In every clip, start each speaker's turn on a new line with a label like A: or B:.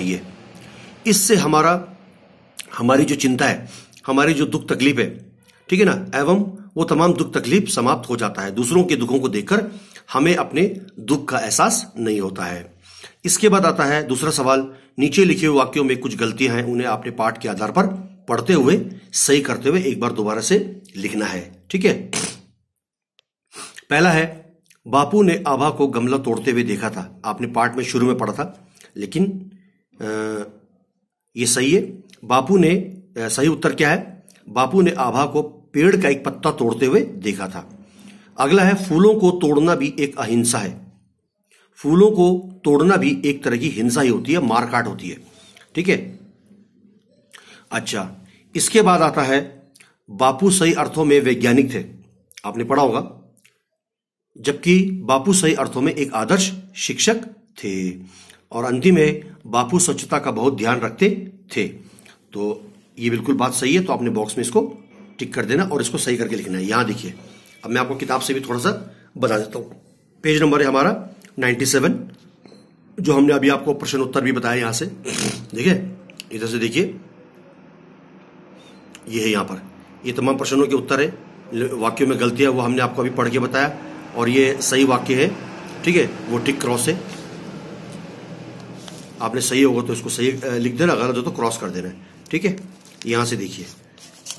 A: बताइए इससे हमारा हमारी जो चिंता है हमारी जो दुख तकलीफ है ठीक है ना एवं वो तमाम दुख तकलीफ समाप्त हो जाता है दूसरों के दुखों को देखकर हमें अपने दुख का एहसास नहीं होता है इसके बाद आता है दूसरा सवाल नीचे लिखे हुए वाक्यों में कुछ गलतियां हैं उन्हें आपने पाठ के आधार पर पढ़ते हुए सही करते हुए एक बार दोबारा से लिखना है ठीक है पहला है बापू ने आभा को गमला तोड़ते हुए देखा था आपने पाठ में शुरू में पढ़ा था लेकिन ये सही है बापू ने सही उत्तर क्या है बापू ने आभा को पेड़ का एक पत्ता तोड़ते हुए देखा था अगला है फूलों को तोड़ना भी एक अहिंसा है फूलों को तोड़ना भी एक तरह की हिंसा ही होती है मारकाट होती है ठीक है अच्छा इसके बाद आता है बापू सही अर्थों में वैज्ञानिक थे आपने पढ़ा होगा जबकि बापू सही अर्थों में एक आदर्श शिक्षक थे और अंतिम है बापू स्वच्छता का बहुत ध्यान रखते थे तो ये बिल्कुल बात सही है तो आपने बॉक्स में इसको टिक कर देना और इसको सही करके लिखना है यहां देखिए अब मैं आपको किताब से भी थोड़ा सा बता देता हूँ पेज नंबर है हमारा 97 जो हमने अभी आपको प्रश्न उत्तर भी बताया यहाँ से ठीक है इधर से देखिए ये है यहाँ पर ये तमाम प्रश्नों के उत्तर है वाक्यों में गलतियां वो हमने आपको अभी पढ़ के बताया और ये सही वाक्य है ठीक है वो टिक क्रॉस है आपने सही होगा तो इसको सही लिख देना गलत हो तो क्रॉस कर देना ठीक है यहाँ से देखिए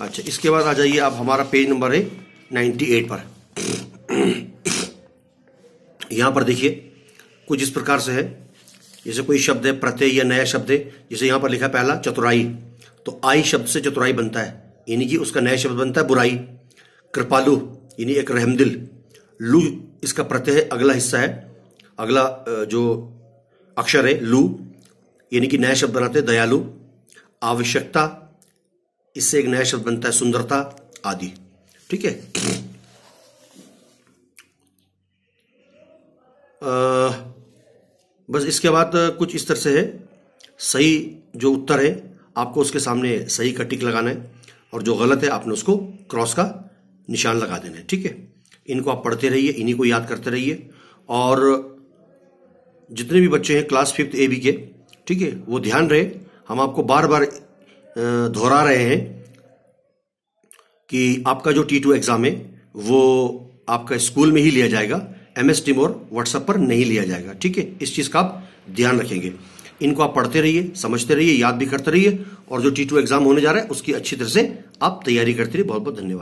A: अच्छा इसके बाद आ जाइए आप हमारा पेज नंबर है नाइन्टी एट पर यहाँ पर देखिए कुछ इस प्रकार से है जैसे कोई शब्द है प्रत्यय या नया शब्द है जैसे यहाँ पर लिखा पहला चतुराई तो आई शब्द से चतुराई बनता है यानी कि उसका नया शब्द बनता है बुराई कृपालु यानी एक रहमदिल लू इसका प्रत्यय अगला हिस्सा है अगला जो अक्षर है लू यानी कि नया शब्द बनाते हैं दयालु आवश्यकता इससे एक नया शब्द बनता है सुंदरता आदि ठीक है बस इसके बाद कुछ इस तरह से है सही जो उत्तर है आपको उसके सामने सही का टिक लगाना है और जो गलत है आपने उसको क्रॉस का निशान लगा देना है ठीक है इनको आप पढ़ते रहिए इन्हीं को याद करते रहिए और जितने भी बच्चे हैं क्लास फिफ्थ ए बी के ठीक है वो ध्यान रहे हम आपको बार बार दोहरा रहे हैं कि आपका जो टी टू एग्ज़ाम है वो आपका स्कूल में ही लिया जाएगा एम एस टीम और व्हाट्सएप पर नहीं लिया जाएगा ठीक है इस चीज़ का आप ध्यान रखेंगे इनको आप पढ़ते रहिए समझते रहिए याद भी करते रहिए और जो टी टू एग्ज़ाम होने जा रहा है उसकी अच्छी तरह से आप तैयारी करते रहिए बहुत बहुत धन्यवाद